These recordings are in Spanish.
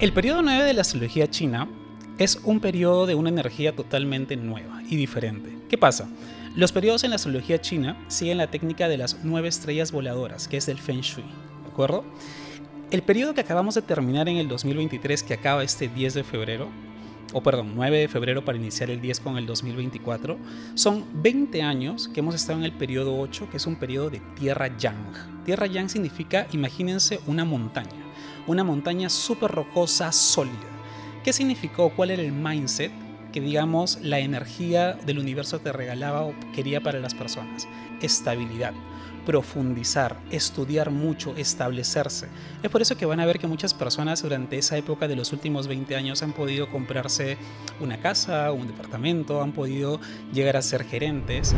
El periodo 9 de la astrología china es un periodo de una energía totalmente nueva y diferente. ¿Qué pasa? Los periodos en la astrología china siguen la técnica de las nueve estrellas voladoras, que es el Feng Shui, ¿de acuerdo? El periodo que acabamos de terminar en el 2023, que acaba este 10 de febrero, o perdón, 9 de febrero para iniciar el 10 con el 2024, son 20 años que hemos estado en el periodo 8, que es un periodo de Tierra Yang. Tierra Yang significa, imagínense, una montaña una montaña súper rocosa, sólida. ¿Qué significó? ¿Cuál era el mindset? que digamos la energía del universo te regalaba o quería para las personas. Estabilidad, profundizar, estudiar mucho, establecerse. Es por eso que van a ver que muchas personas durante esa época de los últimos 20 años han podido comprarse una casa, un departamento, han podido llegar a ser gerentes.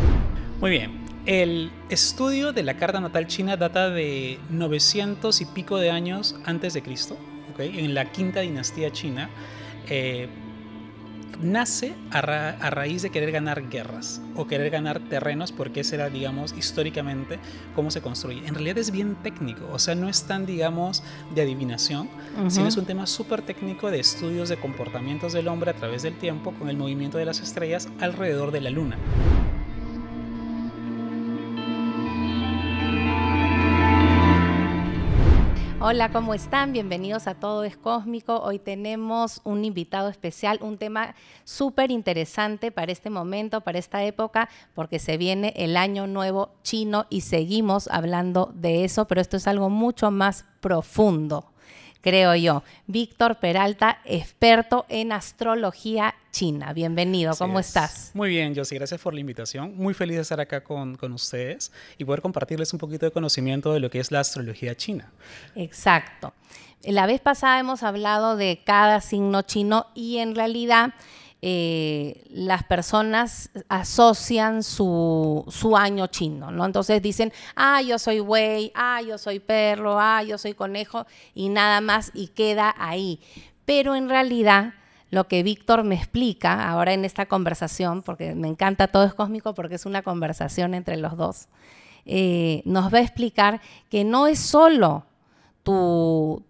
Muy bien, el estudio de la carta natal china data de 900 y pico de años antes de Cristo, ¿okay? en la quinta dinastía china. Eh, nace a, raíz de querer ganar guerras o querer ganar terrenos porque ese era, digamos, históricamente cómo se construye. En realidad es bien técnico, o sea, no es tan, digamos, de adivinación, sino es un tema súper técnico de estudios de comportamientos del hombre a través del tiempo con el movimiento de las estrellas alrededor de la luna. Hola, ¿cómo están? Bienvenidos a Todo es Cósmico. Hoy tenemos un invitado especial, un tema súper interesante para este momento, para esta época, porque se viene el año nuevo chino y seguimos hablando de eso, pero esto es algo mucho más profundo creo yo. Víctor Peralta, experto en astrología china. Bienvenido, ¿cómo estás? Muy bien, Josie, gracias por la invitación. Muy feliz de estar acá con, con, ustedes y poder compartirles un poquito de conocimiento de lo que es la astrología china. Exacto. La vez pasada hemos hablado de cada signo chino y en realidad eh, las personas asocian su, su, año chino, ¿no? Entonces dicen, ah, yo soy güey, ah, yo soy perro, ah, yo soy conejo, y nada más, y queda ahí. Pero en realidad, lo que Víctor me explica ahora en esta conversación, porque me encanta todo es cósmico, porque es una conversación entre los dos, eh, nos va a explicar que no es solo tu,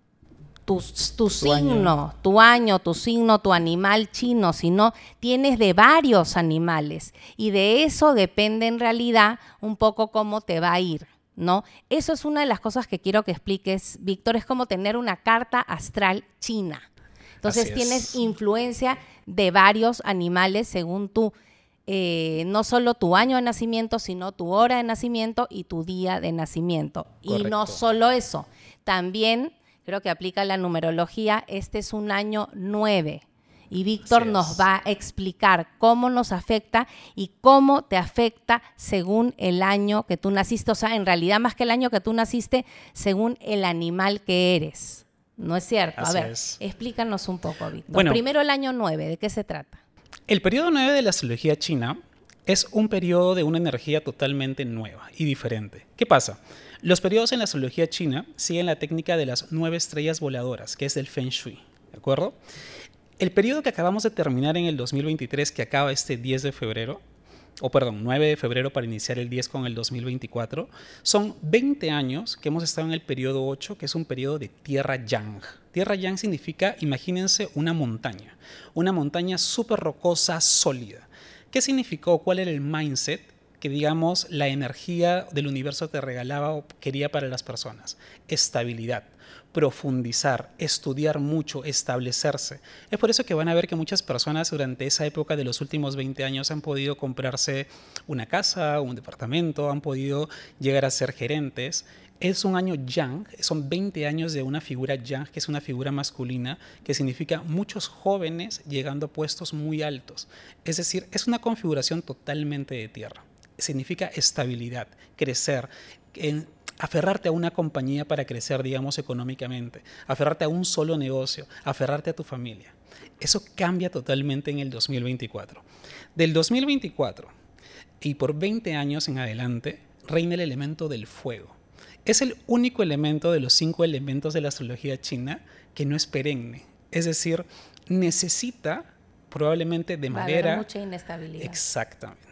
tu, signo, tu año, tu signo, tu animal chino, sino tienes de varios animales y de eso depende en realidad un poco cómo te va a ir. ¿No? Eso es una de las cosas que quiero que expliques, Víctor, es como tener una carta astral china. Entonces tienes influencia de varios animales según tu, eh, no solo tu año de nacimiento, sino tu hora de nacimiento y tu día de nacimiento. Y no solo eso, también creo que aplica la numerología, este es un año 9. Y Víctor nos va a explicar cómo nos afecta y cómo te afecta según el año que tú naciste. O sea, en realidad más que el año que tú naciste, según el animal que eres. ¿No es cierto? a ver, explícanos un poco, Víctor. Bueno, Primero el año 9, ¿de qué se trata? El periodo 9 de la astrología china es un periodo de una energía totalmente nueva y diferente. ¿Qué pasa? Los periodos en la astrología china siguen la técnica de las nueve estrellas voladoras, que es del Feng Shui, ¿de acuerdo? El periodo que acabamos de terminar en el 2023, que acaba este 10 de febrero, o perdón, 9 de febrero para iniciar el 10 con el 2024, son 20 años que hemos estado en el periodo 8, que es un periodo de tierra yang. Tierra yang significa, imagínense, una montaña, una montaña súper rocosa, sólida. ¿Qué significó? ¿Cuál era el mindset que, digamos, la energía del universo te regalaba o quería para las personas? Estabilidad profundizar, estudiar mucho, establecerse. Es por eso que van a ver que muchas personas durante esa época de los últimos 20 años han podido comprarse una casa, un departamento, han podido llegar a ser gerentes es un año yang, son 20 años de una figura yang, que es una figura masculina, que significa muchos jóvenes llegando a puestos muy altos. Es decir, es una configuración totalmente de tierra. Significa estabilidad, crecer, aferrarte a una compañía para crecer, digamos, económicamente, aferrarte a un solo negocio, aferrarte a tu familia. Eso cambia totalmente en el 2024. Del 2024 y por 20 años en adelante, reina el elemento del fuego es el único elemento de los cinco elementos de la astrología china que no es perenne. Es decir, necesita probablemente de Va manera... mucha inestabilidad. Exactamente.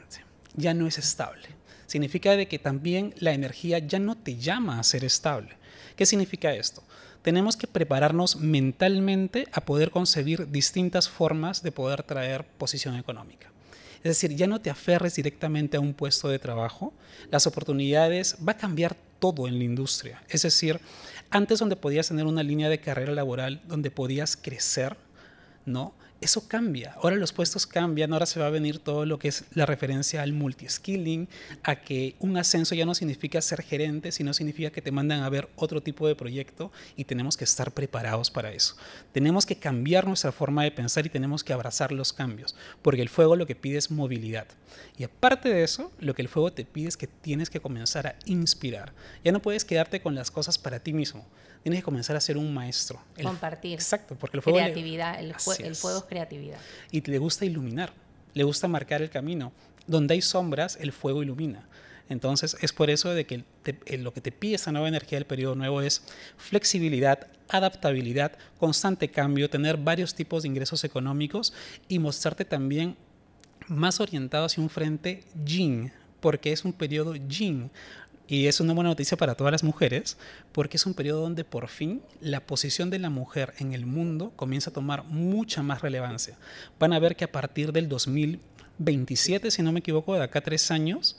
Ya no es estable. Significa de que también la energía ya no te llama a ser estable. ¿Qué significa esto? Tenemos que prepararnos mentalmente a poder concebir distintas formas de poder traer posición económica. Es decir, ya no te aferres directamente a un puesto de trabajo, las oportunidades, va a cambiar todo en la industria. Es decir, antes donde podías tener una línea de carrera laboral, donde podías crecer, ¿no? eso cambia. Ahora los puestos cambian, ahora se va a venir todo lo que es la referencia al multiskilling, a que un ascenso ya no significa ser gerente, sino significa que te mandan a ver otro tipo de proyecto y tenemos que estar preparados para eso. Tenemos que cambiar nuestra forma de pensar y tenemos que abrazar los cambios, porque el fuego lo que pide es movilidad. Y aparte de eso, lo que el fuego te pide es que tienes que comenzar a inspirar. Ya no puedes quedarte con las cosas para ti mismo, tienes que comenzar a ser un maestro. Compartir. Exacto, porque el fuego. Creatividad, el, fuego es creatividad. Y le gusta iluminar, le gusta marcar el camino. Donde hay sombras, el fuego ilumina. Entonces, es por eso de que lo que te pide esta nueva energía del periodo nuevo es flexibilidad, adaptabilidad, constante cambio, tener varios tipos de ingresos económicos y mostrarte también más orientado hacia un frente yin, porque es un periodo yin. Y es una buena noticia para todas las mujeres porque es un periodo donde por fin la posición de la mujer en el mundo comienza a tomar mucha más relevancia. Van a ver que a partir del 2027, si no me equivoco, de acá a tres años,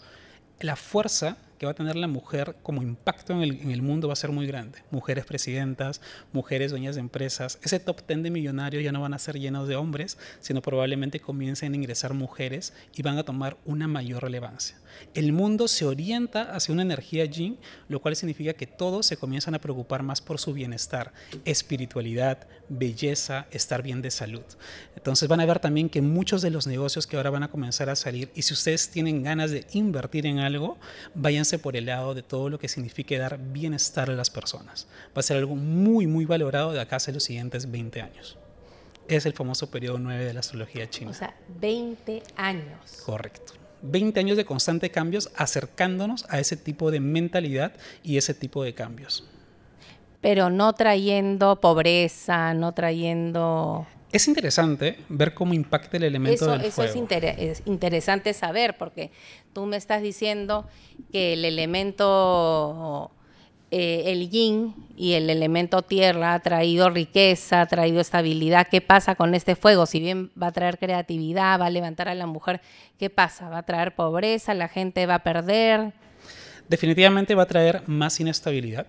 la fuerza que va a tener la mujer como impacto en el, mundo va a ser muy grande. Mujeres presidentas, mujeres dueñas de empresas. Ese top 10 de millonarios ya no van a ser llenos de hombres, sino probablemente comiencen a ingresar mujeres y van a tomar una mayor relevancia. El mundo se orienta hacia una energía yin, lo cual significa que todos se comienzan a preocupar más por su bienestar, espiritualidad, belleza, estar bien de salud. Entonces van a ver también que muchos de los negocios que ahora van a comenzar a salir, y si ustedes tienen ganas de invertir en algo, váyanse por el lado de todo lo que signifique dar bienestar a las personas. Va a ser algo muy, muy valorado de acá hacia los siguientes 20 años. Es el famoso periodo 9 de la astrología china. O sea, 20 años. Correcto. 20 años de constantes cambios acercándonos a ese tipo de mentalidad y ese tipo de cambios. Pero no trayendo pobreza, no trayendo... Es interesante ver cómo impacta el elemento eso, del fuego. Eso es, interesante saber porque tú me estás diciendo que el elemento, eh, el yin y el elemento tierra ha traído riqueza, ha traído estabilidad. ¿Qué pasa con este fuego? Si bien va a traer creatividad, va a levantar a la mujer, ¿qué pasa? Va a traer pobreza, la gente va a perder. Definitivamente va a traer más inestabilidad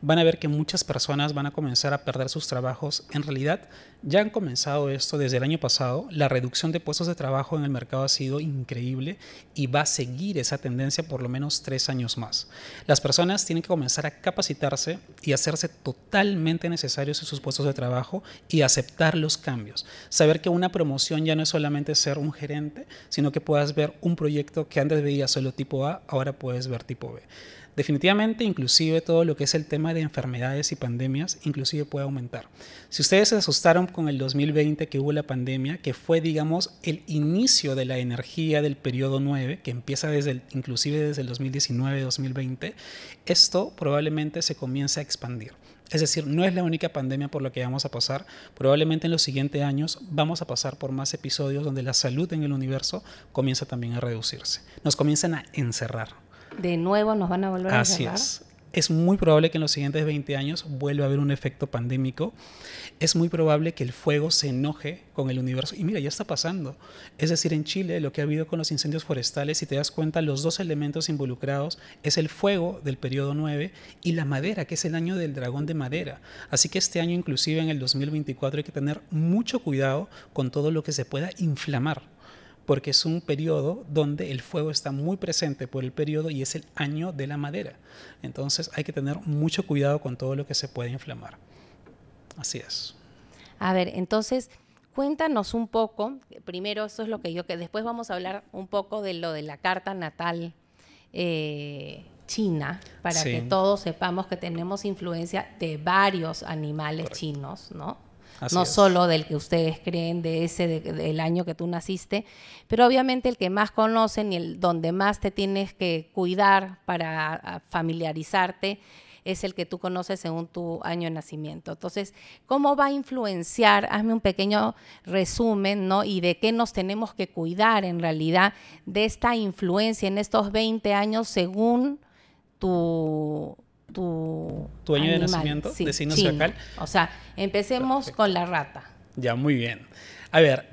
van a ver que muchas personas van a comenzar a perder sus trabajos. En realidad, ya han comenzado esto desde el año pasado. La reducción de puestos de trabajo en el mercado ha sido increíble y va a seguir esa tendencia por lo menos tres años más. Las personas tienen que comenzar a capacitarse y hacerse totalmente necesarios en sus puestos de trabajo y aceptar los cambios. Saber que una promoción ya no es solamente ser un gerente, sino que puedas ver un proyecto que antes veía solo tipo A, ahora puedes ver tipo B. Definitivamente, inclusive todo lo que es el tema de enfermedades y pandemias, inclusive puede aumentar. Si ustedes se asustaron con el 2020 que hubo la pandemia, que fue, digamos, el inicio de la energía del periodo 9, que empieza desde inclusive desde el 2019-2020, esto probablemente se comienza a expandir. Es decir, no es la única pandemia por la que vamos a pasar. Probablemente en los siguientes años vamos a pasar por más episodios donde la salud en el universo comienza también a reducirse. Nos comienzan a encerrar, de nuevo nos van a volver a Así es. Es muy probable que en los siguientes 20 años vuelva a haber un efecto pandémico. Es muy probable que el fuego se enoje con el universo. Y mira, ya está pasando. Es decir, en Chile lo que ha habido con los incendios forestales, si te das cuenta, los dos elementos involucrados es el fuego del periodo 9 y la madera, que es el año del dragón de madera. Así que este año, inclusive en el 2024, hay que tener mucho cuidado con todo lo que se pueda inflamar porque es un periodo donde el fuego está muy presente por el periodo y es el año de la madera. Entonces hay que tener mucho cuidado con todo lo que se puede inflamar. Así es. A ver, entonces cuéntanos un poco, primero eso es lo que yo, que después vamos a hablar un poco de lo de la carta natal eh, china, para que todos sepamos que tenemos influencia de varios animales chinos, ¿no? no solo del que ustedes creen, de ese del año que tú naciste, pero obviamente el que más conocen y el donde más te tienes que cuidar para ah, familiarizarte es el que tú conoces según tu año de nacimiento. Entonces, ¿cómo va a influenciar? Hazme un pequeño resumen, ¿no? Y de qué nos tenemos que cuidar en realidad de esta influencia en estos 20 años según tu tu, año de nacimiento, de signo zodiacal. O sea, empecemos con la rata. Ya, muy bien. A ver,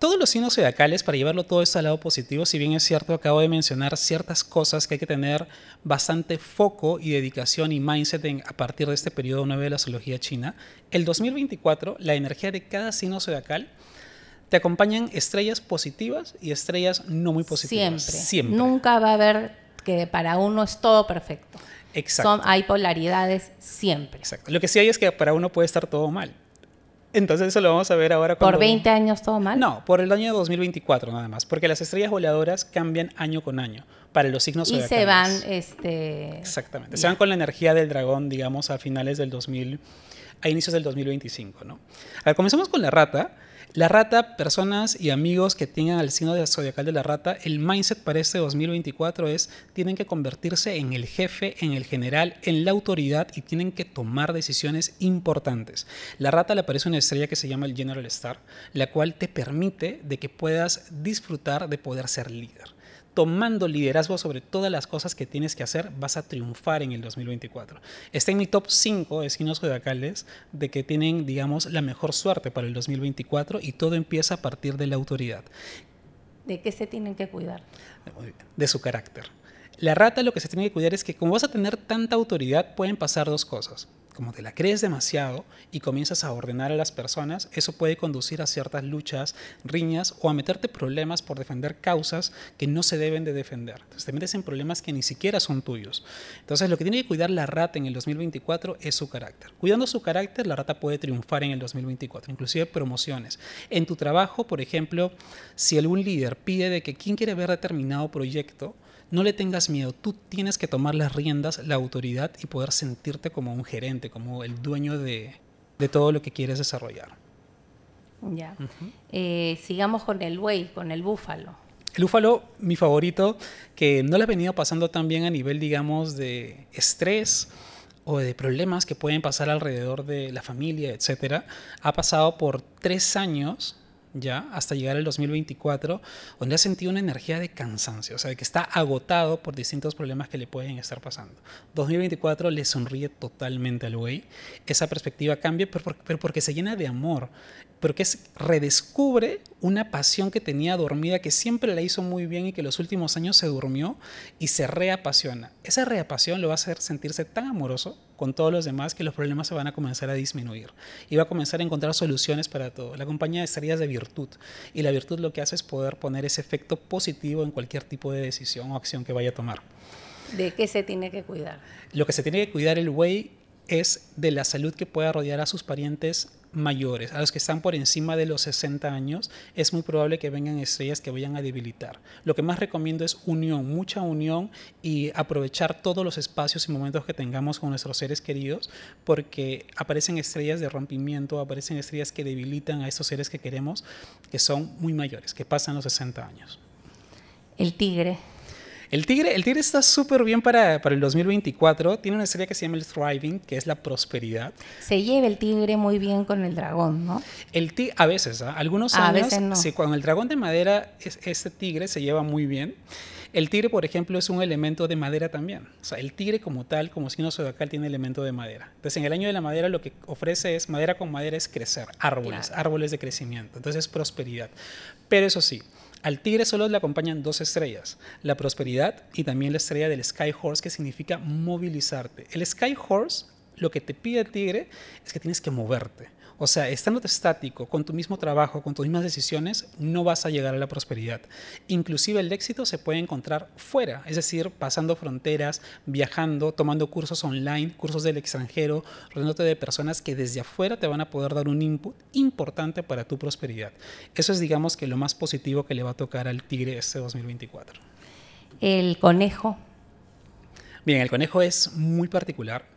todos los signos zodiacales, para llevarlo todo esto al lado positivo, si bien es cierto, acabo de mencionar ciertas cosas que hay que tener bastante foco y dedicación y mindset a partir de este periodo 9 de la zoología china. El 2024, la energía de cada signo zodiacal te acompañan estrellas positivas y estrellas no muy positivas. Siempre. Siempre. Nunca va a haber que para uno es todo perfecto. Exacto. hay polaridades siempre. Exacto. Lo que sí hay es que para uno puede estar todo mal. Entonces eso lo vamos a ver ahora. ¿Por 20 años todo mal? No, por el año 2024 nada más, porque las estrellas voladoras cambian año con año para los signos Y se van, este... Exactamente, se van con la energía del dragón, digamos, a finales del 2000, a inicios del 2025, ¿no? A comenzamos con la rata. La rata, personas y amigos que tengan el signo de zodiacal de la rata, el mindset para este 2024 es tienen que convertirse en el jefe, en el general, en la autoridad y tienen que tomar decisiones importantes. La rata le aparece una estrella que se llama el General Star, la cual te permite de que puedas disfrutar de poder ser líder tomando liderazgo sobre todas las cosas que tienes que hacer, vas a triunfar en el 2024. Está en mi top 5 vecinos judacales de que tienen, digamos, la mejor suerte para el 2024 y todo empieza a partir de la autoridad. ¿De qué se tienen que cuidar? De su carácter. La rata lo que se tiene que cuidar es que como vas a tener tanta autoridad, pueden pasar dos cosas como te la crees demasiado y comienzas a ordenar a las personas, eso puede conducir a ciertas luchas, riñas o a meterte problemas por defender causas que no se deben de defender. te metes en problemas que ni siquiera son tuyos. Entonces lo que tiene que cuidar la rata en el 2024 es su carácter. Cuidando su carácter, la rata puede triunfar en el 2024, inclusive promociones. En tu trabajo, por ejemplo, si algún líder pide de que quien quiere ver determinado proyecto, no le tengas miedo, tú tienes que tomar las riendas, la autoridad y poder sentirte como un gerente, como el dueño de, todo lo que quieres desarrollar. Ya. Eh, sigamos con el buey, con el búfalo. El búfalo, mi favorito, que no le ha venido pasando tan bien a nivel, digamos, de estrés o de problemas que pueden pasar alrededor de la familia, etcétera, ha pasado por tres años ya hasta llegar al 2024, donde ha sentido una energía de cansancio, o sea, de que está agotado por distintos problemas que le pueden estar pasando. 2024 le sonríe totalmente al güey, esa perspectiva cambia, pero, porque se llena de amor, porque redescubre una pasión que tenía dormida, que siempre la hizo muy bien y que los últimos años se durmió y se reapasiona. Esa reapasión lo va a hacer sentirse tan amoroso con todos los demás que los problemas se van a comenzar a disminuir y va a comenzar a encontrar soluciones para todo. La compañía estaría de virtud y la virtud lo que hace es poder poner ese efecto positivo en cualquier tipo de decisión o acción que vaya a tomar. ¿De qué se tiene que cuidar? Lo que se tiene que cuidar el güey es de la salud que pueda rodear a sus parientes mayores, a los que están por encima de los 60 años, es muy probable que vengan estrellas que vayan a debilitar. Lo que más recomiendo es unión, mucha unión y aprovechar todos los espacios y momentos que tengamos con nuestros seres queridos, porque aparecen estrellas de rompimiento, aparecen estrellas que debilitan a estos seres que queremos, que son muy mayores, que pasan los 60 años. El tigre. El Tigre, el tigre está súper bien para, el 2024. Tiene una serie que se llama El Thriving, que es la prosperidad. Se lleva el Tigre muy bien con el dragón, ¿no? El tigre, a veces, ¿ah? algunos años, a veces sí, con el dragón de madera, este Tigre se lleva muy bien. El tigre, por ejemplo, es un elemento de madera también. O sea, el tigre como tal, como signo zodiacal, tiene elemento de madera. Entonces, en el año de la madera lo que ofrece es, madera con madera es crecer, árboles, árboles de crecimiento. Entonces, prosperidad. Pero eso sí, al tigre solo le acompañan dos estrellas, la prosperidad y también la estrella del Sky Horse, que significa movilizarte. El Sky Horse lo que te pide el tigre es que tienes que moverte. O sea, estando estático, con tu mismo trabajo, con tus mismas decisiones, no vas a llegar a la prosperidad. Inclusive el éxito se puede encontrar fuera, es decir, pasando fronteras, viajando, tomando cursos online, cursos del extranjero, rodeándote de personas que desde afuera te van a poder dar un input importante para tu prosperidad. Eso es, digamos, que lo más positivo que le va a tocar al tigre este 2024. El conejo. Bien, el conejo es muy particular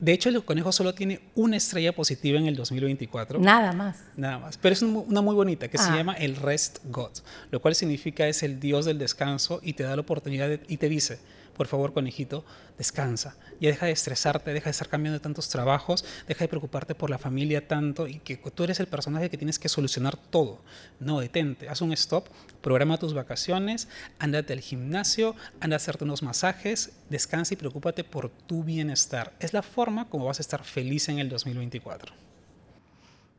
de hecho, el conejo solo tiene una estrella positiva en el 2024. Nada más. Nada más. Pero es una muy bonita que se ah. llama el Rest God, lo cual significa es el Dios del descanso y te da la oportunidad y te dice, por favor, conejito, descansa. Ya deja de estresarte, deja de estar cambiando de tantos trabajos, deja de preocuparte por la familia tanto y que tú eres el personaje que tienes que solucionar todo. No, detente, haz un stop, programa tus vacaciones, ándate al gimnasio, anda a hacerte unos masajes, descansa y preocúpate por tu bienestar. Es la forma como vas a estar feliz en el 2024.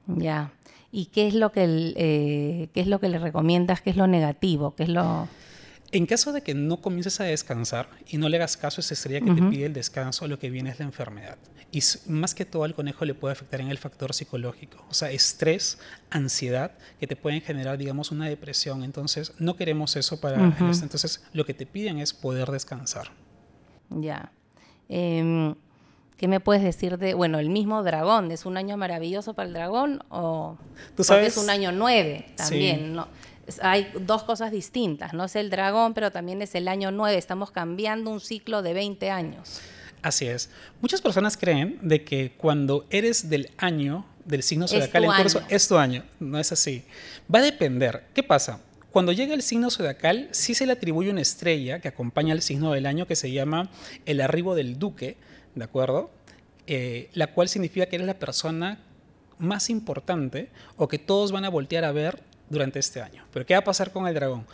Ya. ¿Y qué es lo que, eh, qué es lo que le recomiendas? ¿Qué es lo negativo? ¿Qué es lo...? En caso de que no comiences a descansar y no le hagas caso a esa estrella que te pide el descanso, lo que viene es la enfermedad. Y más que todo al conejo le puede afectar en el factor psicológico, o sea, estrés, ansiedad, que te pueden generar, digamos, una depresión. Entonces, no queremos eso para... Este, entonces, lo que te piden es poder descansar. Ya. Em, ¿Qué me puedes decir de, bueno, el mismo dragón? ¿Es un año maravilloso para el dragón o ¿Tú es un año nueve también? ¿no? hay dos cosas distintas, no es el dragón, pero también es el año 9, estamos cambiando un ciclo de 20 años. Así es. Muchas personas creen de que cuando eres del año del signo zodiacal en curso año. año, no es así. Va a depender. ¿Qué pasa? Cuando llega el signo zodiacal, sí se le atribuye una estrella que acompaña al signo del año que se llama el arribo del duque, ¿de acuerdo? Eh, la cual significa que eres la persona más importante o que todos van a voltear a ver durante este año. Pero ¿qué va a pasar con el dragón?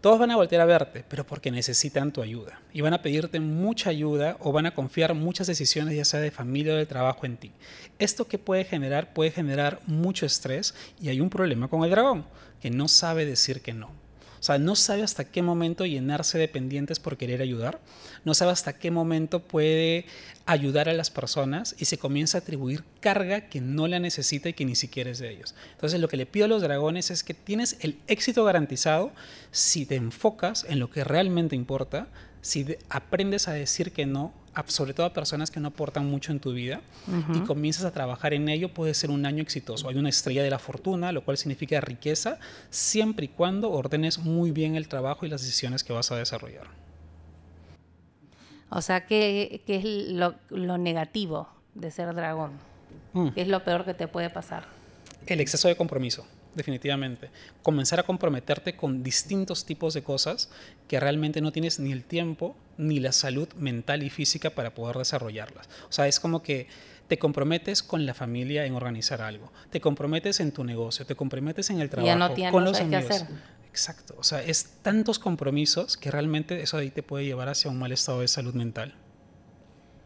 Todos van a voltear a verte, pero porque necesitan tu ayuda. Y van a pedirte mucha ayuda o van a confiar muchas decisiones, ya sea de familia o de trabajo, en ti. ¿Esto que puede generar? Puede generar mucho estrés y hay un problema con el dragón, que no sabe decir que no. O sea, no sabe hasta qué momento llenarse de pendientes por querer ayudar, no sabe hasta qué momento puede ayudar a las personas y se comienza a atribuir carga que no la necesita y que ni siquiera es de ellos. Entonces lo que le pido a los dragones es que tienes el éxito garantizado si te enfocas en lo que realmente importa, si aprendes a decir que no sobre todo a personas que no aportan mucho en tu vida, y comienzas a trabajar en ello, puede ser un año exitoso. Hay una estrella de la fortuna, lo cual significa riqueza, siempre y cuando ordenes muy bien el trabajo y las decisiones que vas a desarrollar. O sea, ¿qué, es lo, negativo de ser dragón? Mm. ¿Qué es lo peor que te puede pasar? El exceso de compromiso definitivamente. Comenzar a comprometerte con distintos tipos de cosas que realmente no tienes ni el tiempo ni la salud mental y física para poder desarrollarlas. O sea, es como que te comprometes con la familia en organizar algo, te comprometes en tu negocio, te comprometes en el trabajo, con los amigos. Exacto, o sea, es tantos compromisos que realmente eso ahí te puede llevar hacia un mal estado de salud mental.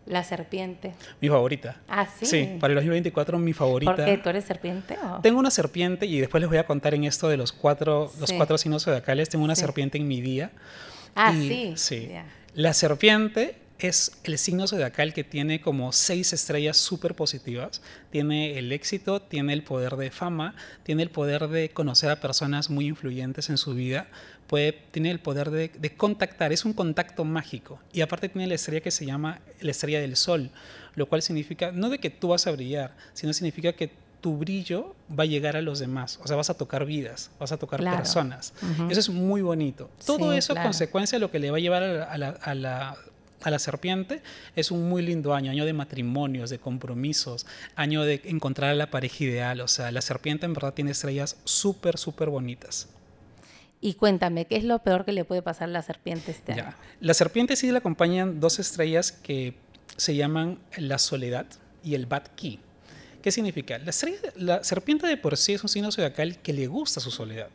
La serpiente. Mi favorita. Ah, sí. Sí, para el 2024 mi favorita. ¿Por qué tú eres serpiente? Tengo una serpiente y después les voy a contar en esto de los cuatro, los cuatro signos zodiacales. Tengo una serpiente en mi día. Ah, sí. Sí. La serpiente es el signo zodiacal que tiene como seis estrellas súper positivas. Tiene el éxito, tiene el poder de fama, tiene el poder de conocer a personas muy influyentes en su vida, puede, tiene el poder de, contactar, es un contacto mágico. Y aparte tiene la estrella que se llama la estrella del sol, lo cual significa, no de que tú vas a brillar, sino significa que tu brillo va a llegar a los demás, o sea, vas a tocar vidas, vas a tocar personas. Eso es muy bonito. Todo eso, claro. consecuencia, lo que le va a llevar a la, serpiente es un muy lindo año, año de matrimonios, de compromisos, año de encontrar a la pareja ideal. O sea, la serpiente en verdad tiene estrellas súper, súper bonitas. Y cuéntame, ¿qué es lo peor que le puede pasar a la serpiente este La serpiente sí le acompañan dos estrellas que se llaman la soledad y el bad key. ¿Qué significa? La, serpiente de por sí es un signo zodiacal que le gusta su soledad.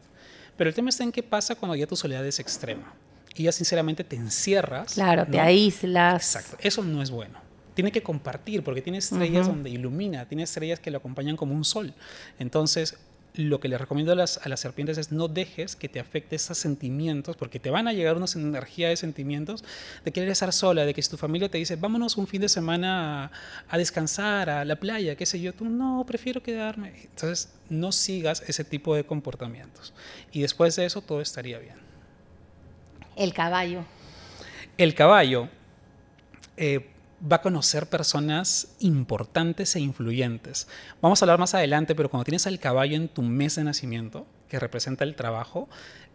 Pero el tema está en qué pasa cuando ya tu soledad es extrema. Y ya sinceramente te encierras. Claro, te aíslas. Exacto. Eso no es bueno tiene que compartir, porque tiene estrellas donde ilumina, tiene estrellas que lo acompañan como un sol. Entonces, lo que les recomiendo a las, serpientes es no dejes que te afecte esos sentimientos, porque te van a llegar unas energía de sentimientos de querer estar sola, de que si tu familia te dice, vámonos un fin de semana a, descansar, a la playa, qué sé yo, tú no, prefiero quedarme. Entonces, no sigas ese tipo de comportamientos. Y después de eso, todo estaría bien. El caballo. El caballo. Eh, va a conocer personas importantes e influyentes. Vamos a hablar más adelante, pero cuando tienes al caballo en tu mes de nacimiento, que representa el trabajo,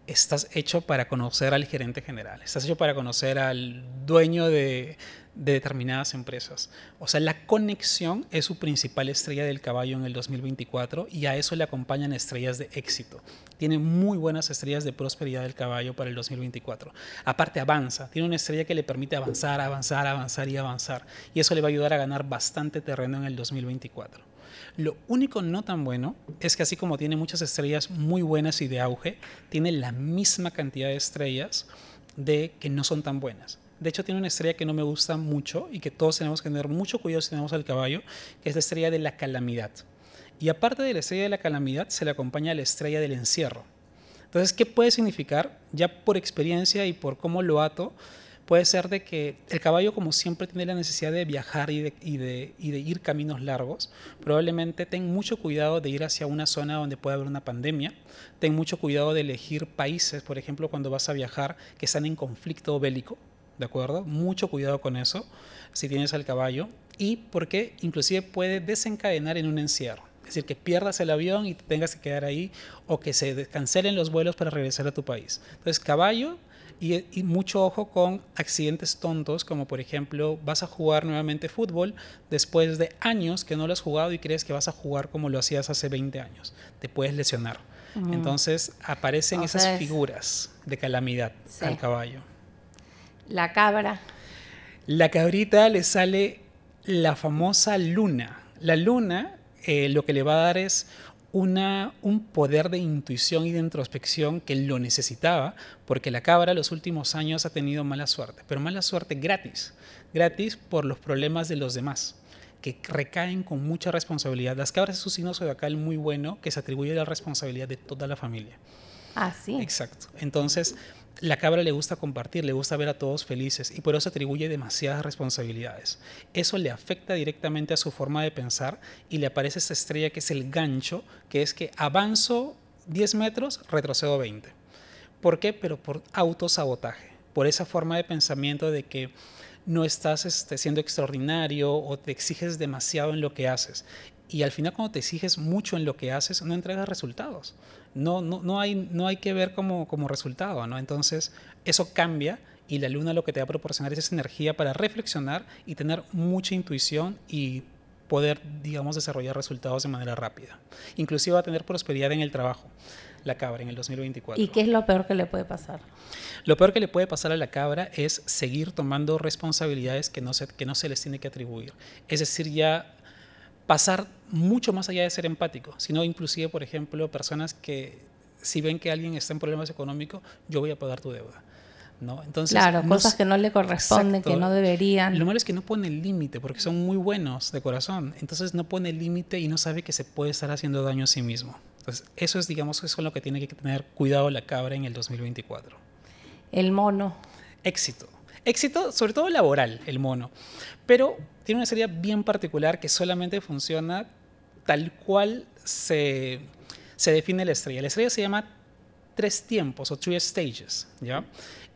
estás hecho para conocer al gerente general, estás hecho para conocer al dueño de, de determinadas empresas. O sea, la conexión es su principal estrella del caballo en el 2024 y a eso le acompañan estrellas de éxito. Tiene muy buenas estrellas de prosperidad del caballo para el 2024. Aparte, avanza. Tiene una estrella que le permite avanzar, avanzar, avanzar y avanzar. Y eso le va a ayudar a ganar bastante terreno en el 2024. Lo único no tan bueno es que así como tiene muchas estrellas muy buenas y de auge, tiene la misma cantidad de estrellas de que no son tan buenas. De hecho, tiene una estrella que no me gusta mucho y que todos tenemos que tener mucho cuidado si tenemos al caballo, que es la estrella de la calamidad. Y aparte de la estrella de la calamidad, se le acompaña la estrella del encierro. Entonces, ¿qué puede significar? Ya por experiencia y por cómo lo ato, puede ser de que el caballo, como siempre, tiene la necesidad de viajar y de, ir caminos largos. Probablemente ten mucho cuidado de ir hacia una zona donde pueda haber una pandemia. Ten mucho cuidado de elegir países, por ejemplo, cuando vas a viajar, que están en conflicto bélico ¿de acuerdo? Mucho cuidado con eso si tienes al caballo y porque inclusive puede desencadenar en un encierro. Es decir, que pierdas el avión y tengas que quedar ahí o que se cancelen los vuelos para regresar a tu país. Entonces, caballo y, mucho ojo con accidentes tontos, como por ejemplo, vas a jugar nuevamente fútbol después de años que no lo has jugado y crees que vas a jugar como lo hacías hace 20 años. Te puedes lesionar. Entonces, aparecen esas figuras de calamidad al caballo. La cabra. La cabrita le sale la famosa luna. La luna eh, lo que le va a dar es una, un poder de intuición y de introspección que lo necesitaba, porque la cabra los últimos años ha tenido mala suerte, pero mala suerte gratis, gratis por los problemas de los demás que recaen con mucha responsabilidad. Las cabras es un signo zodiacal muy bueno que se atribuye la responsabilidad de toda la familia. Ah, sí. Exacto. Entonces, la cabra le gusta compartir, le gusta ver a todos felices y por eso atribuye demasiadas responsabilidades. Eso le afecta directamente a su forma de pensar y le aparece esta estrella que es el gancho, que es que avanzo 10 metros, retrocedo 20. ¿Por qué? Pero por autosabotaje, por esa forma de pensamiento de que no estás este, siendo extraordinario o te exiges demasiado en lo que haces y al final cuando te exiges mucho en lo que haces, no entregas resultados. No, no, no, hay, no hay que ver como, como resultado, ¿no? Entonces, eso cambia y la luna lo que te va a proporcionar es esa energía para reflexionar y tener mucha intuición y poder, digamos, desarrollar resultados de manera rápida. Inclusive va a tener prosperidad en el trabajo, la cabra, en el 2024. ¿Y qué es lo peor que le puede pasar? Lo peor que le puede pasar a la cabra es seguir tomando responsabilidades que no que no se les tiene que atribuir. Es decir, ya pasar mucho más allá de ser empático, sino inclusive, por ejemplo, personas que si ven que alguien está en problemas económicos, yo voy a pagar tu deuda. ¿no? Entonces, claro, cosas que no le corresponden, que no deberían. Lo malo es que no pone el límite, porque son muy buenos de corazón. Entonces no pone el límite y no sabe que se puede estar haciendo daño a sí mismo. Entonces eso es, digamos, eso es lo que tiene que tener cuidado la cabra en el 2024. El mono. Éxito. Éxito, sobre todo laboral, el mono. Pero tiene una serie bien particular que solamente funciona tal cual se, se define la estrella. La estrella se llama tres tiempos o three stages, ¿ya?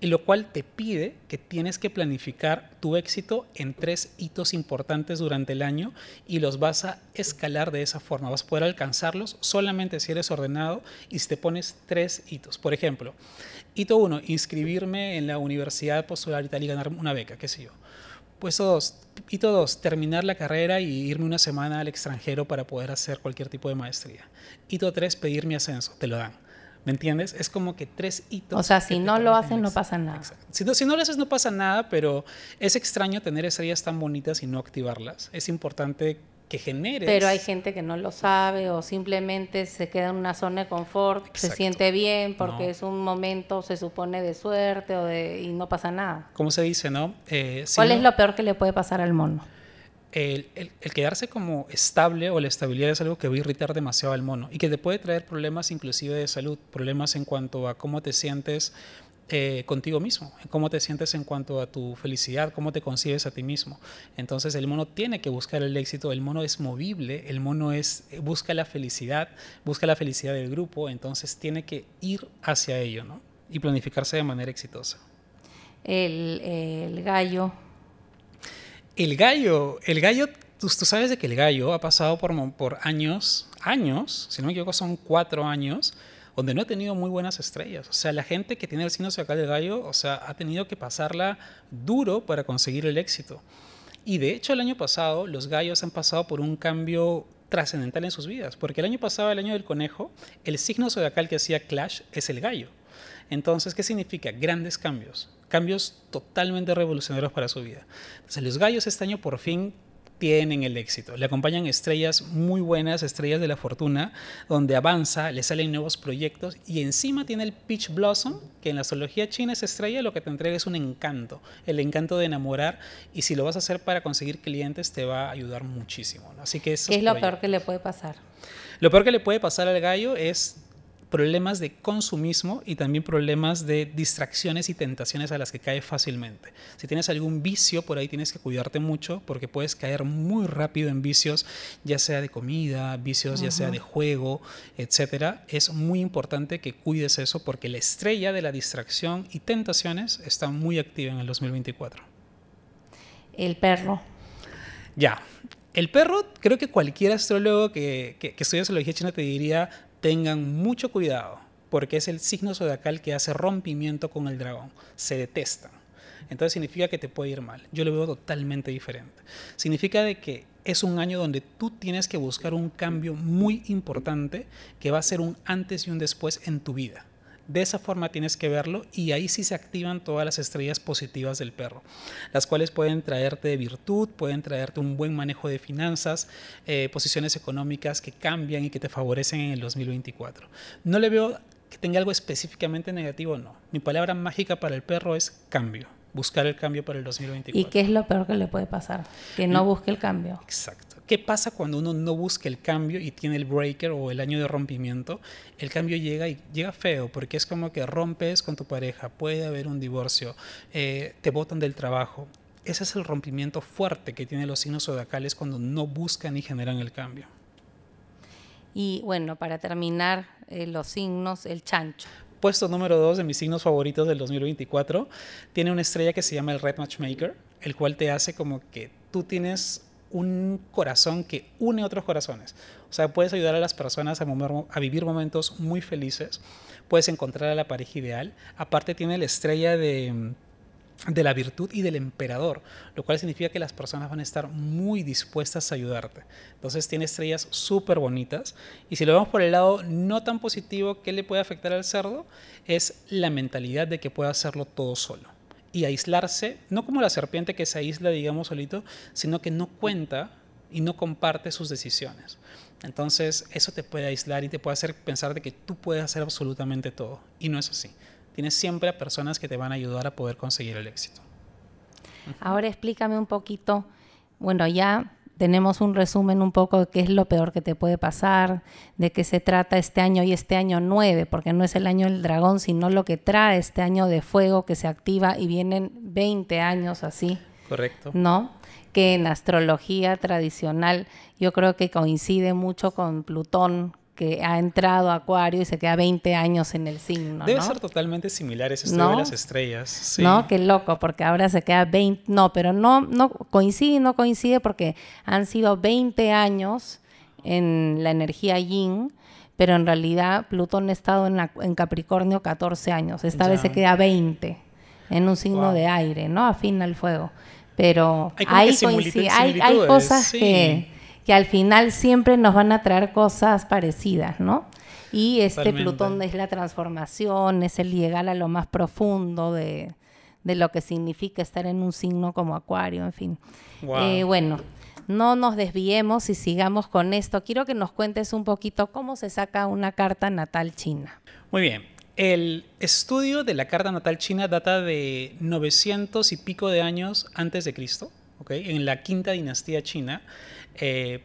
y lo cual te pide que tienes que planificar tu éxito en tres hitos importantes durante el año y los vas a escalar de esa forma. Vas a poder alcanzarlos solamente si eres ordenado y si te pones tres hitos. Por ejemplo, hito uno, inscribirme en la universidad postular y ganar una beca, qué sé yo. Puesto dos, hito 2, terminar la carrera y irme una semana al extranjero para poder hacer cualquier tipo de maestría. Hito tres, pedir mi ascenso, te lo dan. ¿Me entiendes? Es como que tres hitos. O sea, si no lo hacen, no pasa nada. Si no, si no lo haces, no pasa nada, pero es extraño tener estrellas tan bonitas y no activarlas. Es importante que generes. Pero hay gente que no lo sabe o simplemente se queda en una zona de confort, se siente bien porque es un momento, se supone, de suerte o de, y no pasa nada. ¿Cómo se dice, no? Eh, ¿Cuál es lo peor que le puede pasar al mono? el, quedarse como estable o la estabilidad es algo que va a irritar demasiado al mono y que te puede traer problemas inclusive de salud, problemas en cuanto a cómo te sientes eh, contigo mismo, cómo te sientes en cuanto a tu felicidad, cómo te concibes a ti mismo. Entonces el mono tiene que buscar el éxito, el mono es movible, el mono es, busca la felicidad, busca la felicidad del grupo, entonces tiene que ir hacia ello y planificarse de manera exitosa. el, el gallo el gallo, el gallo, tú, sabes de que el gallo ha pasado por, por años, años, si no me equivoco son cuatro años, donde no ha tenido muy buenas estrellas. O sea, la gente que tiene el signo zodiacal del gallo, o sea, ha tenido que pasarla duro para conseguir el éxito. Y de hecho el año pasado los gallos han pasado por un cambio trascendental en sus vidas, porque el año pasado, el año del conejo, el signo zodiacal que hacía Clash es el gallo. Entonces, ¿qué significa? Grandes cambios, cambios totalmente revolucionarios para su vida. Entonces, los gallos este año por fin tienen el éxito. Le acompañan estrellas muy buenas, estrellas de la fortuna, donde avanza, le salen nuevos proyectos y encima tiene el Peach Blossom, que en la astrología china es estrella, lo que te entrega es un encanto, el encanto de enamorar y si lo vas a hacer para conseguir clientes te va a ayudar muchísimo. Así que eso es lo peor que le puede pasar. Lo peor que le puede pasar al gallo es problemas de consumismo y también problemas de distracciones y tentaciones a las que cae fácilmente. Si tienes algún vicio por ahí tienes que cuidarte mucho porque puedes caer muy rápido en vicios, ya sea de comida, vicios ya sea de juego, etc. Es muy importante que cuides eso porque la estrella de la distracción y tentaciones está muy activa en el 2024. El perro. Ya. El perro, creo que cualquier astrólogo que, que, que estudia astrología china te diría, Tengan mucho cuidado, porque es el signo zodiacal que hace rompimiento con el dragón. Se detestan. Entonces significa que te puede ir mal. Yo lo veo totalmente diferente. Significa de que es un año donde tú tienes que buscar un cambio muy importante que va a ser un antes y un después en tu vida. De esa forma tienes que verlo y ahí sí se activan todas las estrellas positivas del perro, las cuales pueden traerte virtud, pueden traerte un buen manejo de finanzas, eh, posiciones económicas que cambian y que te favorecen en el 2024. No le veo que tenga algo específicamente negativo, no. Mi palabra mágica para el perro es cambio, buscar el cambio para el 2024. ¿Y qué es lo peor que le puede pasar? Que no busque el cambio. Exacto. ¿Qué pasa cuando uno no busca el cambio y tiene el breaker o el año de rompimiento? El cambio llega y llega feo, porque es como que rompes con tu pareja, puede haber un divorcio, eh, te botan del trabajo. Ese es el rompimiento fuerte que tienen los signos zodiacales cuando no buscan y generan el cambio. Y bueno, para terminar, eh, los signos, el chancho puesto número dos de mis signos favoritos del 2024, tiene una estrella que se llama el Red Matchmaker, el cual te hace como que tú tienes un corazón que une otros corazones. O sea, puedes ayudar a las personas a, vivir momentos muy felices, puedes encontrar a la pareja ideal. Aparte tiene la estrella de la virtud y del emperador, lo cual significa que las personas van a estar muy dispuestas a ayudarte. Entonces tiene estrellas súper bonitas. Y si lo vemos por el lado no tan positivo que le puede afectar al cerdo, es la mentalidad de que puede hacerlo todo solo y aislarse, no como la serpiente que se aísla, digamos, solito, sino que no cuenta y no comparte sus decisiones. Entonces, eso te puede aislar y te puede hacer pensar de que tú puedes hacer absolutamente todo. Y no es así. Tienes siempre a personas que te van a ayudar a poder conseguir el éxito. Ahora explícame un poquito. Bueno, ya tenemos un resumen un poco de qué es lo peor que te puede pasar, de qué se trata este año y este año 9, porque no es el año del dragón, sino lo que trae este año de fuego que se activa y vienen 20 años así. Correcto. ¿No? Que en astrología tradicional yo creo que coincide mucho con Plutón, que ha entrado Acuario y se queda 20 años en el signo. Debe ser totalmente similar ese estudio de las estrellas. No, qué loco, porque ahora se queda 20. No, pero no, no coincide, no coincide porque han sido 20 años en la energía yin, pero en realidad Plutón ha estado en, Capricornio 14 años. Esta vez se queda 20 en un signo de aire, ¿no? Afina al fuego. Pero hay, hay, cosas que que al final siempre nos van a traer cosas parecidas, ¿no? Y este Plutón es la transformación, es el llegar a lo más profundo de, lo que significa estar en un signo como Acuario, en fin. Eh, bueno, no nos desviemos y sigamos con esto. Quiero que nos cuentes un poquito cómo se saca una carta natal china. Muy bien. El estudio de la carta natal china data de 900 y pico de años antes de Cristo, en la quinta dinastía china. Eh,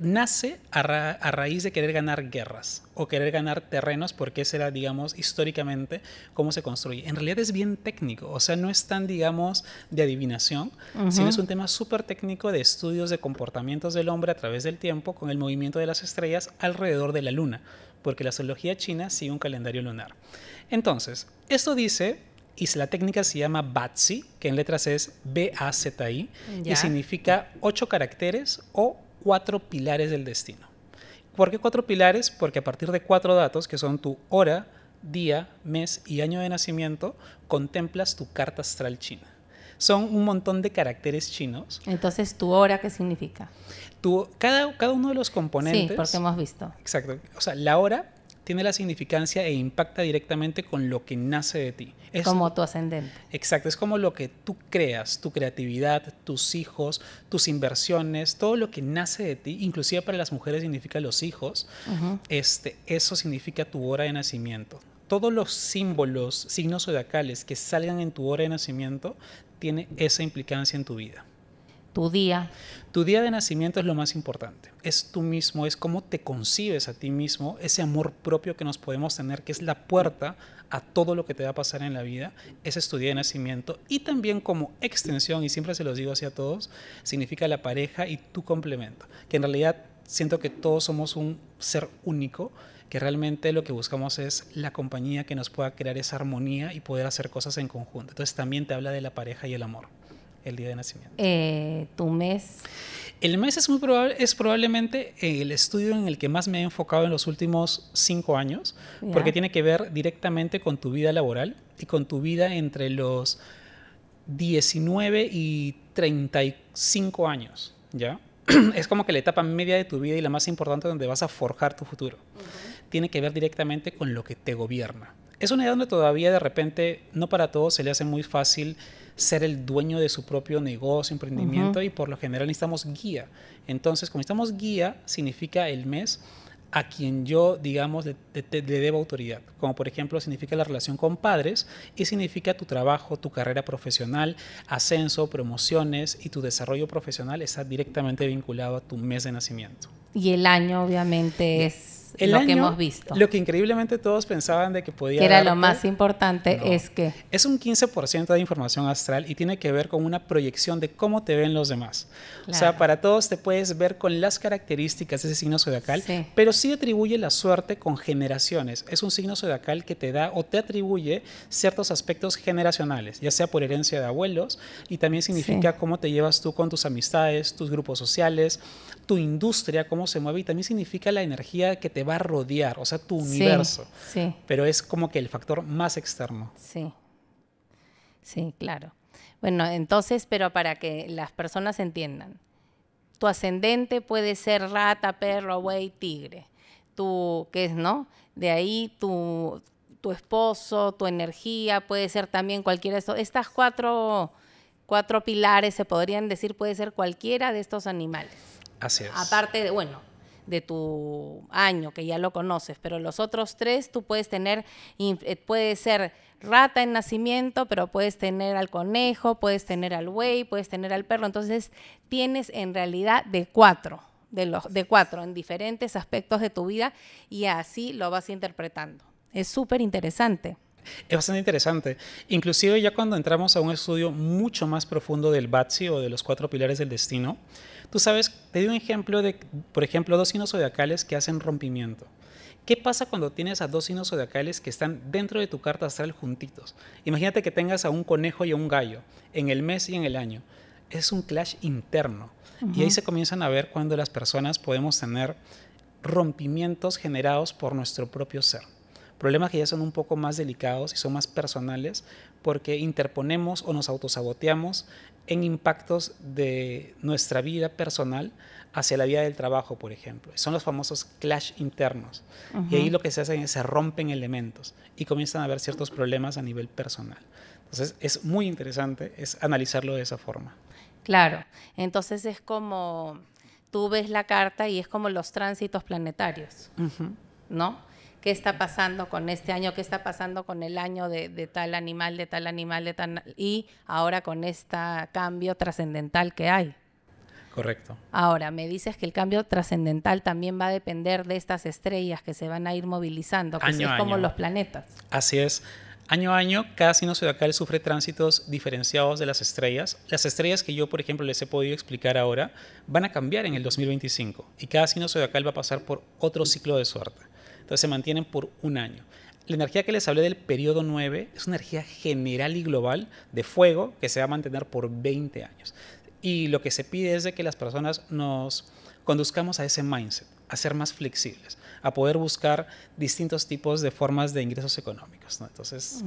nace a, raíz de querer ganar guerras o querer ganar terrenos porque será, digamos, históricamente cómo se construye. En realidad es bien técnico, o sea, no es tan, digamos, de adivinación, sino es un tema súper técnico de estudios de comportamientos del hombre a través del tiempo con el movimiento de las estrellas alrededor de la luna, porque la astrología china sigue un calendario lunar. Entonces, esto dice y la técnica se llama BATSI, que en letras es B-A-Z-I, y significa ocho caracteres o cuatro pilares del destino. ¿Por qué cuatro pilares? Porque a partir de cuatro datos, que son tu hora, día, mes y año de nacimiento, contemplas tu carta astral china. Son un montón de caracteres chinos. Entonces, ¿tu hora qué significa? cada, cada uno de los componentes. Sí, porque hemos visto. Exacto. O sea, la hora tiene la significancia e impacta directamente con lo que nace de ti. Es como tu ascendente. Exacto, es como lo que tú creas, tu creatividad, tus hijos, tus inversiones, todo lo que nace de ti, inclusive para las mujeres significa los hijos, este, eso significa tu hora de nacimiento. Todos los símbolos, signos zodiacales que salgan en tu hora de nacimiento, tiene esa implicancia en tu vida. Tu día. Tu día de nacimiento es lo más importante. Es tú mismo, es cómo te concibes a ti mismo, ese amor propio que nos podemos tener, que es la puerta a todo lo que te va a pasar en la vida. Ese es tu día de nacimiento. Y también como extensión, y siempre se los digo así a todos, significa la pareja y tu complemento. Que en realidad siento que todos somos un ser único que realmente lo que buscamos es la compañía que nos pueda crear esa armonía y poder hacer cosas en conjunto. Entonces también te habla de la pareja y el amor el día de nacimiento? Eh, ¿Tu mes? El mes es, muy probable, es probablemente el estudio en el que más me he enfocado en los últimos cinco años, porque tiene que ver directamente con tu vida laboral y con tu vida entre los 19 y 35 años, ¿ya? es como que la etapa media de tu vida y la más importante donde vas a forjar tu futuro. Tiene que ver directamente con lo que te gobierna. Es una edad donde todavía de repente no para todos se le hace muy fácil ser el dueño de su propio negocio, emprendimiento, y por lo general necesitamos guía. Entonces, como necesitamos guía, significa el mes a quien yo, digamos, le, debo autoridad. Como por ejemplo significa la relación con padres y significa tu trabajo, tu carrera profesional, ascenso, promociones y tu desarrollo profesional está directamente vinculado a tu mes de nacimiento. Y el año obviamente es lo que hemos visto. Lo que increíblemente todos pensaban de que podía. Que era lo más importante es que. Es un 15% de información astral y tiene que ver con una proyección de cómo te ven los demás. O sea, para todos te puedes ver con las características de ese signo zodiacal, pero sí atribuye la suerte con generaciones. Es un signo zodiacal que te da o te atribuye ciertos aspectos generacionales, ya sea por herencia de abuelos y también significa cómo te llevas tú con tus amistades, tus grupos sociales, tu industria, cómo se mueve y también significa la energía que te va a rodear, o sea, tu universo. Sí, Pero es como que el factor más externo. Sí. Sí, claro. Bueno, entonces, pero para que las personas entiendan, tu ascendente puede ser rata, perro, buey, tigre. tú, ¿qué es, no? De ahí tu, tu esposo, tu energía, puede ser también cualquiera de estos. Estas cuatro, cuatro pilares, se podrían decir, puede ser cualquiera de estos animales. Así es. Aparte de, bueno, de tu año, que ya lo conoces, pero los otros tres tú puedes tener, eh, puede ser rata en nacimiento, pero puedes tener al conejo, puedes tener al buey, puedes tener al perro, entonces tienes en realidad de cuatro. De, los, de cuatro, en diferentes aspectos de tu vida, y así lo vas interpretando. Es súper interesante. Es bastante interesante. Inclusive ya cuando entramos a un estudio mucho más profundo del Batsi o de los cuatro pilares del destino, tú sabes, te di un ejemplo de, por ejemplo, dos signos zodiacales que hacen rompimiento. ¿Qué pasa cuando tienes a dos signos zodiacales que están dentro de tu carta astral juntitos? Imagínate que tengas a un conejo y a un gallo en el mes y en el año. Es un clash interno. Y ahí se comienzan a ver cuando las personas podemos tener rompimientos generados por nuestro propio ser. Problemas que ya son un poco más delicados y son más personales porque interponemos o nos autosaboteamos en impactos de nuestra vida personal hacia la vida del trabajo, por ejemplo. Son los famosos clash internos. Y ahí lo que se hace es se rompen elementos y comienzan a haber ciertos problemas a nivel personal. Entonces es muy interesante es analizarlo de esa forma. Claro, entonces es como tú ves la carta y es como los tránsitos planetarios, ¿no? qué está pasando con este año, qué está pasando con el año de, tal animal, de tal animal, de tal... Y ahora con este cambio trascendental que hay. Correcto. Ahora, me dices que el cambio trascendental también va a depender de estas estrellas que se van a ir movilizando, que son como los planetas. Así es. Año a año, cada signo zodiacal sufre tránsitos diferenciados de las estrellas. Las estrellas que yo, por ejemplo, les he podido explicar ahora van a cambiar en el 2025 y cada signo zodiacal va a pasar por otro ciclo de suerte. Entonces se mantienen por un año. La energía que les hablé del periodo 9 es una energía general y global de fuego que se va a mantener por 20 años. Y lo que se pide es de que las personas nos conduzcamos a ese mindset, a ser más flexibles, a poder buscar distintos tipos de formas de ingresos económicos. Entonces,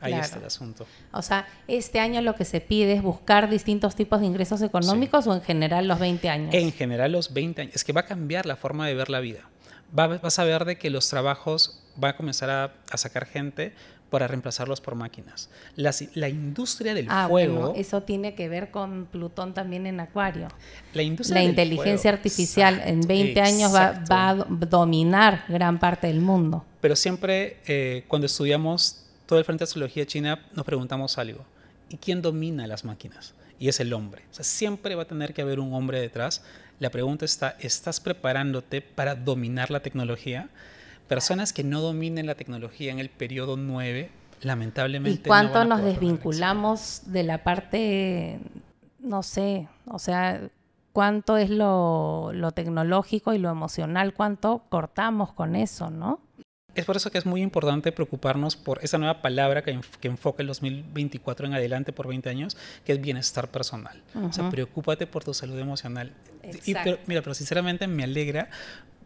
ahí está el asunto. O sea, este año lo que se pide es buscar distintos tipos de ingresos económicos o en general los 20 años. En general los 20 años. Es que va a cambiar la forma de ver la vida vas a ver de que los trabajos va a comenzar a, sacar gente para reemplazarlos por máquinas. La, industria del ah, fuego... eso tiene que ver con Plutón también en Acuario. La, industria la inteligencia artificial en 20 años va, a dominar gran parte del mundo. Pero siempre eh, cuando estudiamos todo el frente de astrología china nos preguntamos algo. ¿Y quién domina las máquinas? Y es el hombre. O sea, siempre va a tener que haber un hombre detrás. La pregunta está, ¿estás preparándote para dominar la tecnología? Personas que no dominen la tecnología en el periodo 9, lamentablemente... ¿Y cuánto nos desvinculamos de la parte, no sé, o sea, cuánto es lo tecnológico y lo emocional, cuánto cortamos con eso, ¿no? es por eso que es muy importante preocuparnos por esa nueva palabra que, enfoca el 2024 en adelante por 20 años, que es bienestar personal. O sea, preocúpate por tu salud emocional. Y, mira, pero sinceramente me alegra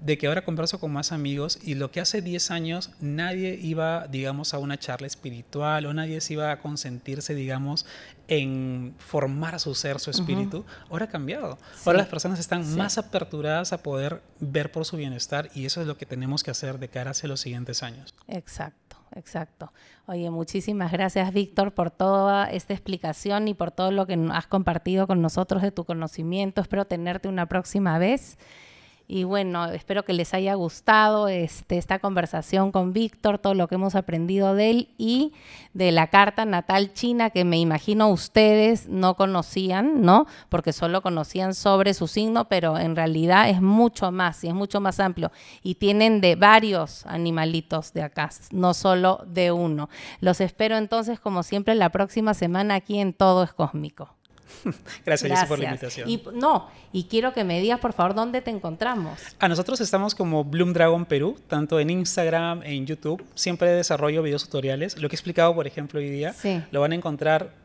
de que ahora converso con más amigos y lo que hace 10 años nadie iba, digamos, a una charla espiritual o nadie se iba a consentirse, digamos, en formar su ser, su espíritu, ahora ha cambiado. Ahora las personas están más aperturadas a poder ver por su bienestar y eso es lo que tenemos que hacer de cara hacia los siguientes años. Exacto, exacto. Oye, muchísimas gracias Víctor por toda esta explicación y por todo lo que has compartido con nosotros de tu conocimiento. Espero tenerte una próxima vez. Y bueno, espero que les haya gustado este, esta conversación con Víctor, todo lo que hemos aprendido de él y de la carta natal china que me imagino ustedes no conocían, ¿no? Porque solo conocían sobre su signo, pero en realidad es mucho más y es mucho más amplio. Y tienen de varios animalitos de acá, no solo de uno. Los espero entonces, como siempre, la próxima semana aquí en Todo es Cósmico. Gracias, por la invitación. Y, no, y quiero que me digas, por favor, dónde te encontramos. A nosotros estamos como Bloom Dragon Perú, tanto en Instagram, en YouTube. Siempre desarrollo videos tutoriales. Lo que he explicado, por ejemplo, hoy día, lo van a encontrar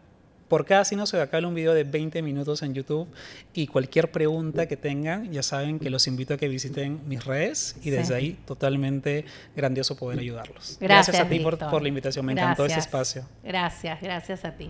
por cada signo acaba un video de 20 minutos en YouTube y cualquier pregunta que tengan, ya saben que los invito a que visiten mis redes y desde ahí totalmente grandioso poder ayudarlos. Gracias, a ti por, la invitación, me encantó ese espacio. Gracias, gracias a ti.